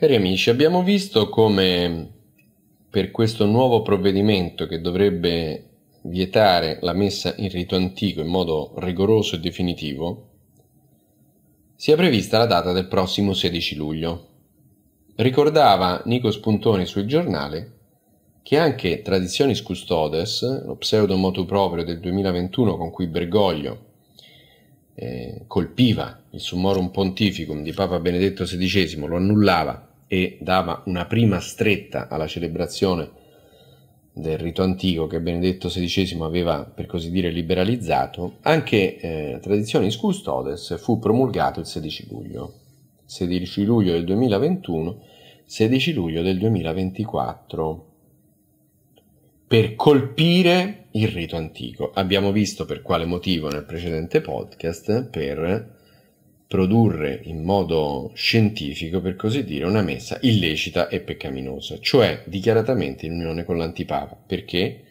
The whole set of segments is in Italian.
Cari amici, abbiamo visto come per questo nuovo provvedimento che dovrebbe vietare la messa in rito antico in modo rigoroso e definitivo, sia prevista la data del prossimo 16 luglio. Ricordava Nico Spuntoni sul giornale che anche Traditionis Custodes, lo pseudo motu proprio del 2021 con cui Bergoglio eh, colpiva il Summorum Pontificum di Papa Benedetto XVI, lo annullava e dava una prima stretta alla celebrazione del rito antico che Benedetto XVI aveva, per così dire, liberalizzato, anche eh, Tradizionis Custodes fu promulgato il 16 luglio. 16 luglio del 2021, 16 luglio del 2024, per colpire il rito antico. Abbiamo visto per quale motivo nel precedente podcast, per produrre in modo scientifico, per così dire, una messa illecita e peccaminosa, cioè dichiaratamente in unione con l'antipapa. Perché?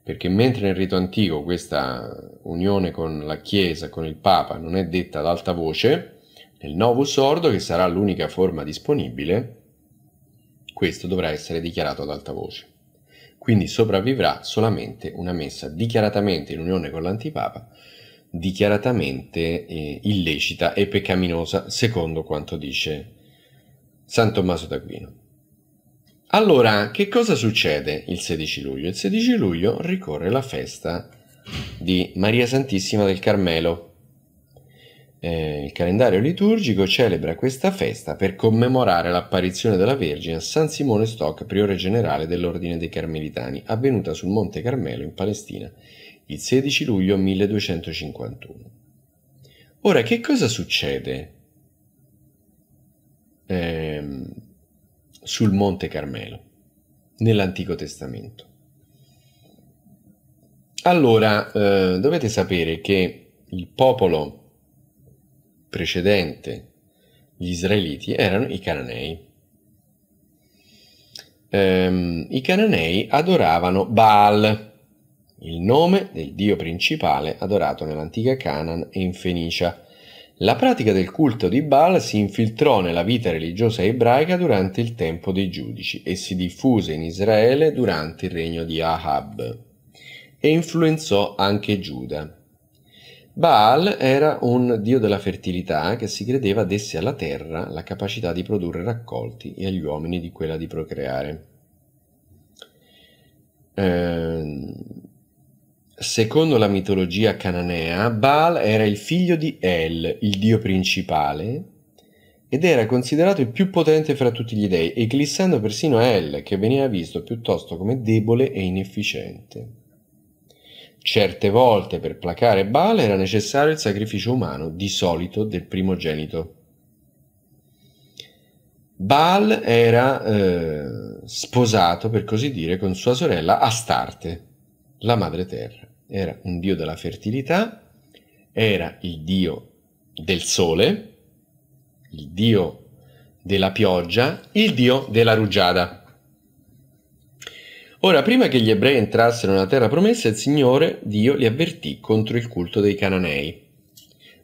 Perché mentre nel rito antico questa unione con la Chiesa, con il Papa, non è detta ad alta voce, nel Novus Ordo, che sarà l'unica forma disponibile, questo dovrà essere dichiarato ad alta voce. Quindi sopravvivrà solamente una messa dichiaratamente in unione con l'antipapa, dichiaratamente eh, illecita e peccaminosa, secondo quanto dice San Tommaso d'Aquino. Allora, che cosa succede il 16 luglio? Il 16 luglio ricorre la festa di Maria Santissima del Carmelo, eh, il calendario liturgico celebra questa festa per commemorare l'apparizione della Vergine a San Simone Stock, priore generale dell'Ordine dei Carmelitani, avvenuta sul Monte Carmelo in Palestina il 16 luglio 1251. Ora, che cosa succede eh, sul Monte Carmelo nell'Antico Testamento? Allora, eh, dovete sapere che il popolo precedente gli israeliti erano i cananei. Ehm, I cananei adoravano Baal, il nome del dio principale adorato nell'antica Canaan e in Fenicia. La pratica del culto di Baal si infiltrò nella vita religiosa ebraica durante il tempo dei giudici e si diffuse in Israele durante il regno di Ahab e influenzò anche Giuda. Baal era un dio della fertilità che si credeva desse alla terra la capacità di produrre raccolti e agli uomini di quella di procreare. Eh, secondo la mitologia cananea, Baal era il figlio di El, il dio principale, ed era considerato il più potente fra tutti gli dei, eclissando persino El, che veniva visto piuttosto come debole e inefficiente. Certe volte per placare Baal era necessario il sacrificio umano, di solito del primogenito. Baal era eh, sposato, per così dire, con sua sorella Astarte, la madre terra. Era un dio della fertilità, era il dio del sole, il dio della pioggia, il dio della rugiada. Ora, prima che gli ebrei entrassero nella terra promessa, il Signore Dio li avvertì contro il culto dei cananei.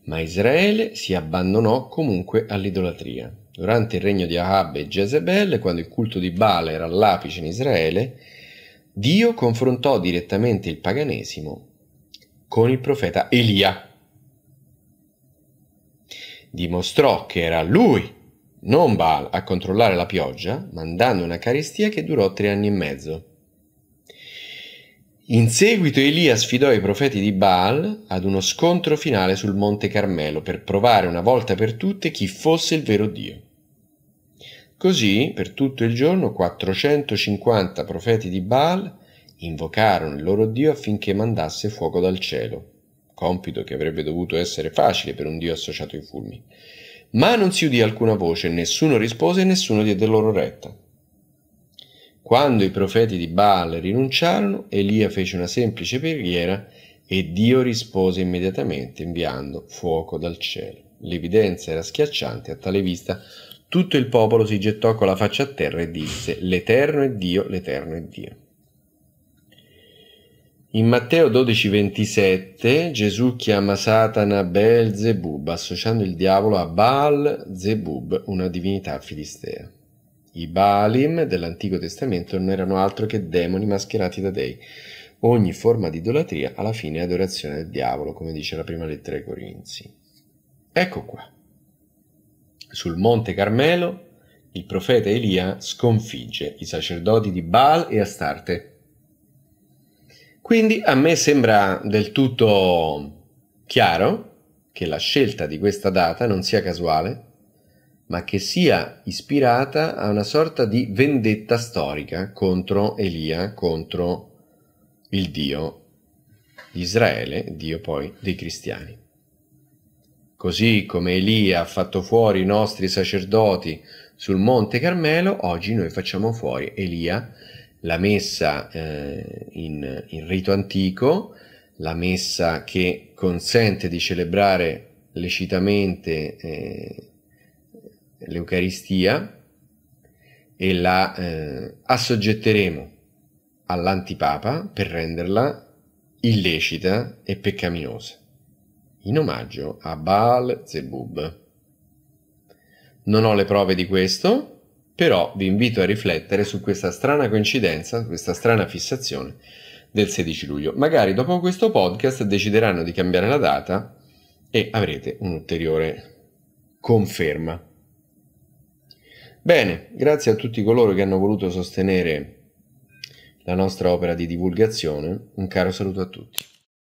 Ma Israele si abbandonò comunque all'idolatria. Durante il regno di Ahab e Jezebel, quando il culto di Baal era all'apice in Israele, Dio confrontò direttamente il paganesimo con il profeta Elia. Dimostrò che era lui, non Baal, a controllare la pioggia, mandando una carestia che durò tre anni e mezzo. In seguito Elia sfidò i profeti di Baal ad uno scontro finale sul Monte Carmelo per provare una volta per tutte chi fosse il vero Dio. Così, per tutto il giorno, 450 profeti di Baal invocarono il loro Dio affinché mandasse fuoco dal cielo, compito che avrebbe dovuto essere facile per un Dio associato ai fulmini. Ma non si udì alcuna voce, nessuno rispose e nessuno diede loro retta. Quando i profeti di Baal rinunciarono, Elia fece una semplice preghiera e Dio rispose immediatamente inviando fuoco dal cielo. L'evidenza era schiacciante a tale vista. Tutto il popolo si gettò con la faccia a terra e disse, l'Eterno è Dio, l'Eterno è Dio. In Matteo 12:27 Gesù chiama Satana Belzebub, associando il diavolo a Baal Zebub, una divinità filistea. I Baalim dell'Antico Testamento non erano altro che demoni mascherati da dei. Ogni forma di idolatria alla fine è adorazione del diavolo, come dice la prima lettera ai Corinzi. Ecco qua. Sul monte Carmelo il profeta Elia sconfigge i sacerdoti di Baal e Astarte. Quindi a me sembra del tutto chiaro che la scelta di questa data non sia casuale, ma che sia ispirata a una sorta di vendetta storica contro Elia, contro il Dio di Israele, Dio poi dei cristiani. Così come Elia ha fatto fuori i nostri sacerdoti sul Monte Carmelo, oggi noi facciamo fuori Elia, la messa eh, in, in rito antico, la messa che consente di celebrare lecitamente eh, l'Eucaristia e la eh, assoggetteremo all'antipapa per renderla illecita e peccaminosa, in omaggio a Baal Zebub. Non ho le prove di questo, però vi invito a riflettere su questa strana coincidenza, questa strana fissazione del 16 luglio. Magari dopo questo podcast decideranno di cambiare la data e avrete un'ulteriore conferma. Bene, grazie a tutti coloro che hanno voluto sostenere la nostra opera di divulgazione, un caro saluto a tutti.